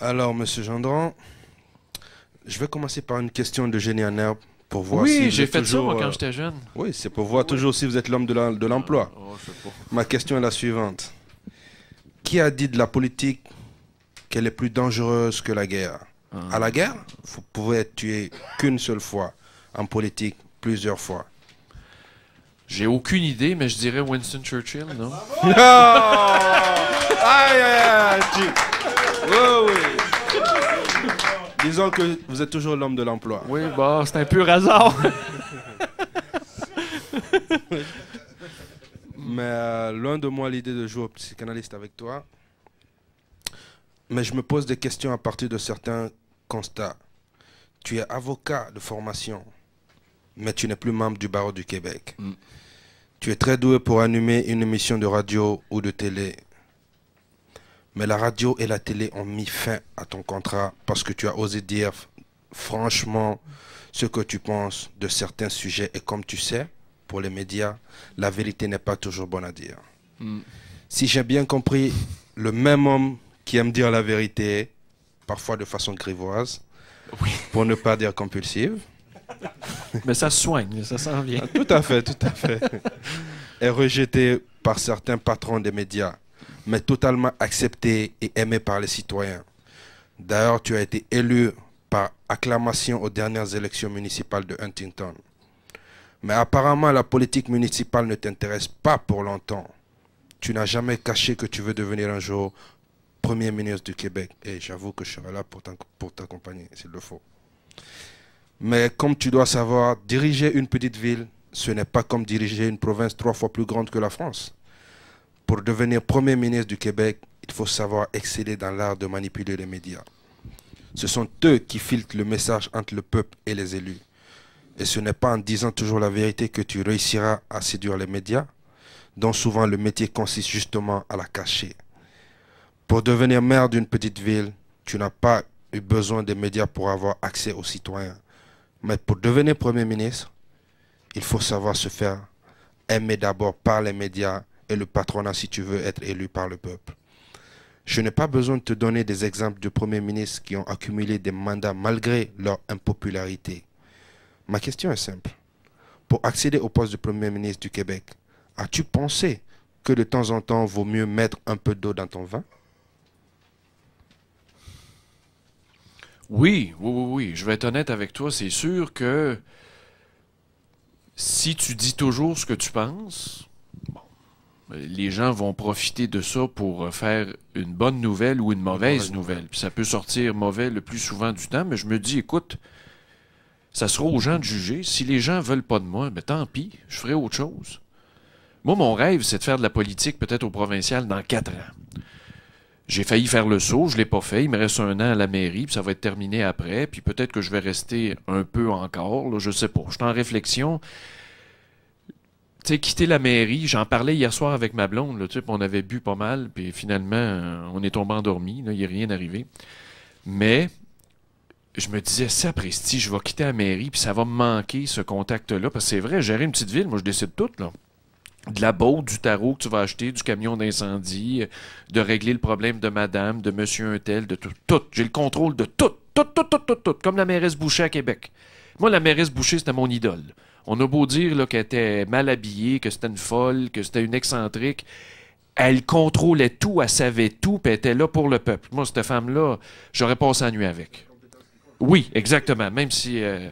Alors, Monsieur Gendron, je vais commencer par une question de génie en herbe pour voir oui, si j'ai fait ça quand euh, j'étais jeune. Oui, c'est pour voir toujours si vous êtes l'homme de l'emploi. Oh, Ma question est la suivante. Qui a dit de la politique qu'elle est plus dangereuse que la guerre ah. À la guerre, vous pouvez être tué qu'une seule fois. En politique, plusieurs fois. J'ai aucune idée, mais je dirais Winston Churchill, non? Ah! aïe, aïe, aïe, oui, Disons que vous êtes toujours l'homme de l'emploi. Oui, bon, bah, c'est un pur hasard. Mais euh, loin de moi l'idée de jouer au psychanalyste avec toi. Mais je me pose des questions à partir de certains constats. Tu es avocat de formation, mais tu n'es plus membre du barreau du Québec. Mm. Tu es très doué pour animer une émission de radio ou de télé mais la radio et la télé ont mis fin à ton contrat parce que tu as osé dire franchement ce que tu penses de certains sujets. Et comme tu sais, pour les médias, la vérité n'est pas toujours bonne à dire. Hmm. Si j'ai bien compris, le même homme qui aime dire la vérité, parfois de façon grivoise, pour ne pas dire compulsive. Mais ça soigne, ça s'en vient. Tout à fait, tout à fait. Est rejeté par certains patrons des médias mais totalement accepté et aimé par les citoyens. D'ailleurs, tu as été élu par acclamation aux dernières élections municipales de Huntington. Mais apparemment, la politique municipale ne t'intéresse pas pour longtemps. Tu n'as jamais caché que tu veux devenir un jour Premier ministre du Québec. Et j'avoue que je serai là pour t'accompagner, s'il le faut. Mais comme tu dois savoir, diriger une petite ville, ce n'est pas comme diriger une province trois fois plus grande que la France. Pour devenir Premier ministre du Québec, il faut savoir exceller dans l'art de manipuler les médias. Ce sont eux qui filtrent le message entre le peuple et les élus. Et ce n'est pas en disant toujours la vérité que tu réussiras à séduire les médias, dont souvent le métier consiste justement à la cacher. Pour devenir maire d'une petite ville, tu n'as pas eu besoin des médias pour avoir accès aux citoyens. Mais pour devenir Premier ministre, il faut savoir se faire aimer d'abord par les médias et le patronat si tu veux être élu par le peuple. Je n'ai pas besoin de te donner des exemples de premiers ministres qui ont accumulé des mandats malgré leur impopularité. Ma question est simple. Pour accéder au poste de premier ministre du Québec, as-tu pensé que de temps en temps vaut mieux mettre un peu d'eau dans ton vin Oui, oui, oui, oui. Je vais être honnête avec toi. C'est sûr que si tu dis toujours ce que tu penses, les gens vont profiter de ça pour euh, faire une bonne nouvelle ou une mauvaise, nouvelle. Puis ça peut sortir mauvais le plus souvent du temps, mais je me dis, écoute, ça sera aux gens de juger. Si les gens veulent pas de moi, mais ben, tant pis, je ferai autre chose. Moi, mon rêve, c'est de faire de la politique peut-être au provincial dans quatre ans. J'ai failli faire le saut, je l'ai pas fait. Il me reste un an à la mairie, puis ça va être terminé après. Puis peut-être que je vais rester un peu encore, je je sais pas. Je suis en réflexion. Tu sais, quitter la mairie, j'en parlais hier soir avec ma blonde, là, on avait bu pas mal, puis finalement, euh, on est tombé endormi, il n'y a rien arrivé. Mais je me disais, ça, Presti, je vais quitter la mairie, puis ça va me manquer, ce contact-là, parce que c'est vrai, gérer une petite ville, moi, je décide tout, là. De la beau, du tarot que tu vas acheter, du camion d'incendie, euh, de régler le problème de madame, de monsieur un tel, de tout, tout. J'ai le contrôle de tout, tout, tout, tout, tout, tout, comme la mairesse Boucher à Québec. Moi, la mairesse Boucher, c'était mon idole. On a beau dire qu'elle était mal habillée, que c'était une folle, que c'était une excentrique. Elle contrôlait tout, elle savait tout, puis elle était là pour le peuple. Moi, cette femme-là, j'aurais passé la nuit avec. Oui, exactement, même si... Euh,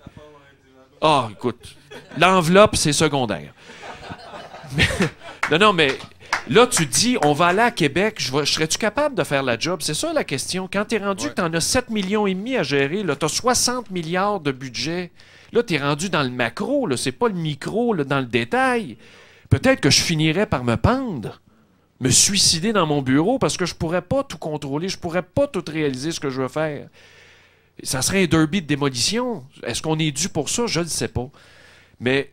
ah, écoute, l'enveloppe, c'est secondaire. Non, non, mais Là, tu dis, on va aller à Québec, je, serais-tu capable de faire la job? C'est ça la question. Quand tu es rendu tu en as 7 millions et demi à gérer, tu as 60 milliards de budget. Là, tu es rendu dans le macro, c'est pas le micro, là, dans le détail. Peut-être que je finirais par me pendre, me suicider dans mon bureau parce que je pourrais pas tout contrôler, je pourrais pas tout réaliser ce que je veux faire. Ça serait un derby de démolition. Est-ce qu'on est dû pour ça? Je ne sais pas. Mais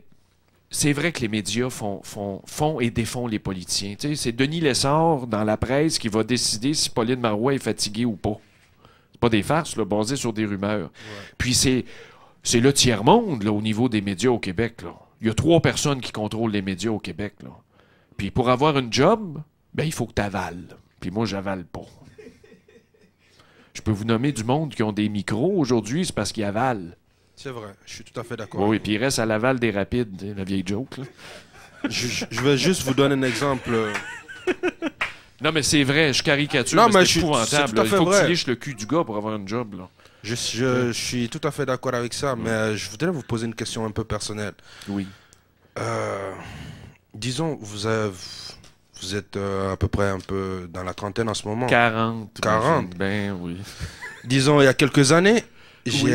c'est vrai que les médias font, font, font et défont les politiciens. c'est Denis Lessard dans la presse qui va décider si Pauline Marois est fatiguée ou pas. C'est pas des farces, là, basées sur des rumeurs. Puis c'est, c'est le tiers-monde, au niveau des médias au Québec, Il y a trois personnes qui contrôlent les médias au Québec, Puis pour avoir un job, ben, il faut que tu avales. Puis moi, j'avale pas. Je peux vous nommer du monde qui ont des micros aujourd'hui, c'est parce qu'ils avalent. C'est vrai, je suis tout à fait d'accord. Oui, puis il reste à Laval des rapides, la vieille joke. je, vais juste vous donner un exemple. Euh. Non, mais c'est vrai, je caricature. Non, mais, c'est épouvantable. Il faut que tu liches le cul du gars pour avoir un job. Je, suis tout à fait d'accord avec ça, mais euh, je voudrais vous poser une question un peu personnelle. Oui. Euh, disons, vous, avez, vous êtes à peu près un peu dans la trentaine en ce moment. 40. 40. Ben oui. Disons, il y a quelques années, j'ai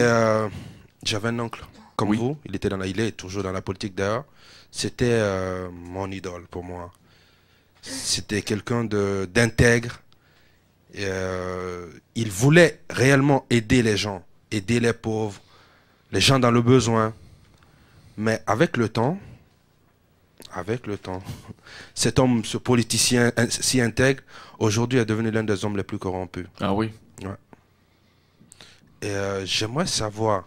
j'avais un oncle, comme vous, il était dans la, il est toujours dans la politique d'ailleurs. C'était euh, mon idole pour moi. C'était quelqu'un d'intègre. Euh, il voulait réellement aider les gens, aider les pauvres, les gens dans le besoin. Mais avec le temps, avec le temps, cet homme, ce politicien euh, si intègre, aujourd'hui est devenu l'un des hommes les plus corrompus. Ah oui. Et j'aimerais savoir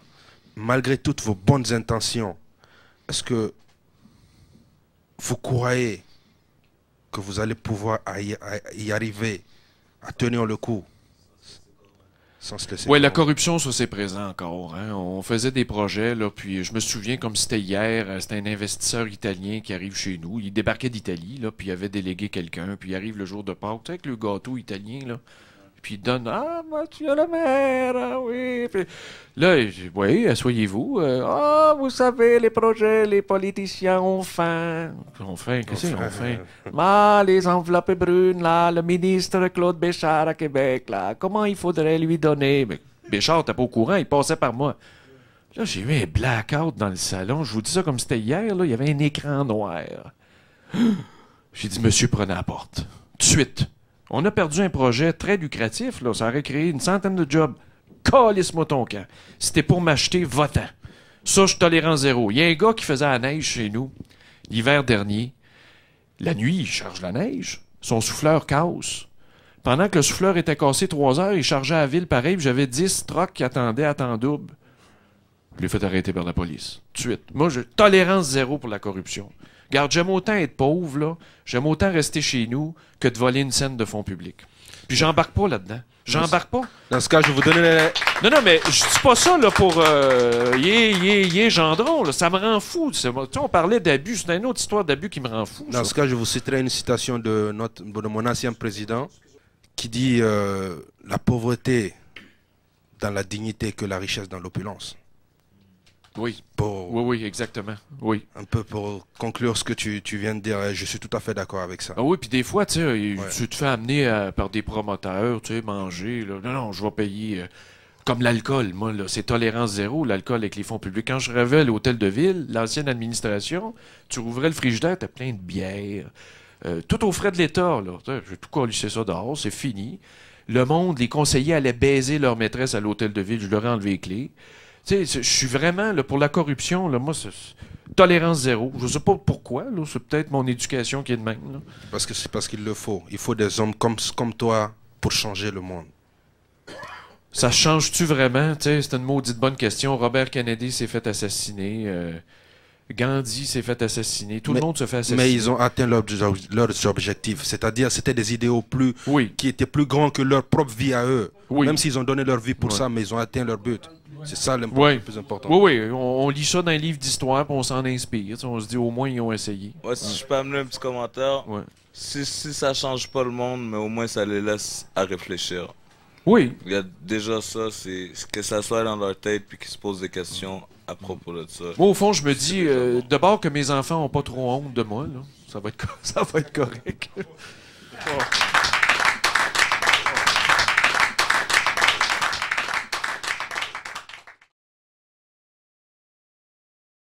malgré toutes vos bonnes intentions, est-ce que vous croyez que vous allez pouvoir y arriver, à tenir le coup oui, la corruption, ça, c'est présent encore. Hein. On faisait des projets, là, puis je me souviens, comme c'était hier, euh, c'était un investisseur italien qui arrive chez nous. Il débarquait d'Italie, puis il avait délégué quelqu'un, puis il arrive le jour de Pâques. avec le gâteau italien, là, puis il donne Ah, moi, tu as la mère, ah oui. là, oui, asseyez-vous. Euh, ah, vous savez, les projets, les politiciens ont faim. Ont faim, qu'est-ce qu'ils ont faim? ah, les enveloppes brunes, là, le ministre Claude Béchard à Québec, là, comment il faudrait lui donner? Béchard, t'es pas au courant, il passait par moi. Là, j'ai eu un blackout dans le salon. Je vous dis ça comme c'était hier, là, il y avait un écran noir. J'ai dit, monsieur, prenez la porte. Tout de suite. On a perdu un projet très lucratif, là. ça aurait créé une centaine de jobs. Calisse-moi ton camp. C'était pour m'acheter, votant. Ça, je tolérant zéro. Il y a un gars qui faisait la neige chez nous l'hiver dernier. La nuit, il charge la neige. Son souffleur casse. Pendant que le souffleur était cassé trois heures, il chargeait à ville pareil, j'avais dix trocs qui attendaient à temps double. Je l'ai fait arrêter par la police. Tout de suite. Moi, je tolérance zéro pour la corruption. Garde, j'aime autant être pauvre, là, j'aime autant rester chez nous que de voler une scène de fonds public. Puis j'embarque pas là-dedans. J'embarque pas. Dans ce cas, je vais vous donner Non, non, mais je dis pas ça pour yé, yé, yé, Gendron. Ça me rend fou. Tu sais, on parlait d'abus. C'est une autre histoire d'abus qui me rend fou. Dans ce cas, je vous citerai une citation de, notre, mon ancien président qui dit euh, La pauvreté dans la dignité que la richesse dans l'opulence. Oui. Oui, exactement. Oui. Un peu pour conclure ce que tu, viens de dire, hein, je suis tout à fait d'accord avec ça. Ah oui, puis des fois, tu tu te fais amener euh, par des promoteurs, tu sais, manger, non, non, je vais payer. Euh, comme l'alcool, moi, là, c'est tolérance zéro, l'alcool avec les fonds publics. Quand je rêvais à l'hôtel de ville, l'ancienne administration, tu rouvrais le frigidaire, t'as plein de bières, euh, tout au frais de l'État, là. J'ai tout c'est ça dehors, c'est fini. Le monde, les conseillers allaient baiser leur maîtresse à l'hôtel de ville, je leur ai enlevé les clés je suis vraiment là, pour la corruption, là, moi, tolérance zéro. Je ne sais pas pourquoi, c'est peut-être mon éducation qui est de même. Parce que c'est parce qu'il le faut. Il faut des hommes comme, comme toi pour changer le monde. Ça change-tu vraiment? C'est une maudite bonne question. Robert Kennedy s'est fait assassiner. Euh, Gandhi s'est fait assassiner. Tout le monde se fait assassiner. Mais ils ont atteint leur, leur objectif. C'est-à-dire, c'était des idéaux plus, qui étaient plus grands que leur propre vie à eux. Même s'ils ont donné leur vie pour ça, mais ils ont atteint leur but. C'est ça le plus important. Oui, oui. On, lit ça dans un livre d'histoire pour on s'en inspire. On se dit au moins ils ont essayé. Ouais, si je peux amener un petit commentaire. Si, si ça change pas le monde, mais au moins ça les laisse à réfléchir. Oui. Il y a déjà ça, c'est que ça soit dans leur tête puis qu'ils se posent des questions à propos de ça. Moi, au fond, je me dis, d'abord euh, de que mes enfants ont pas trop honte de moi, là. Ça va être, ça va être correct.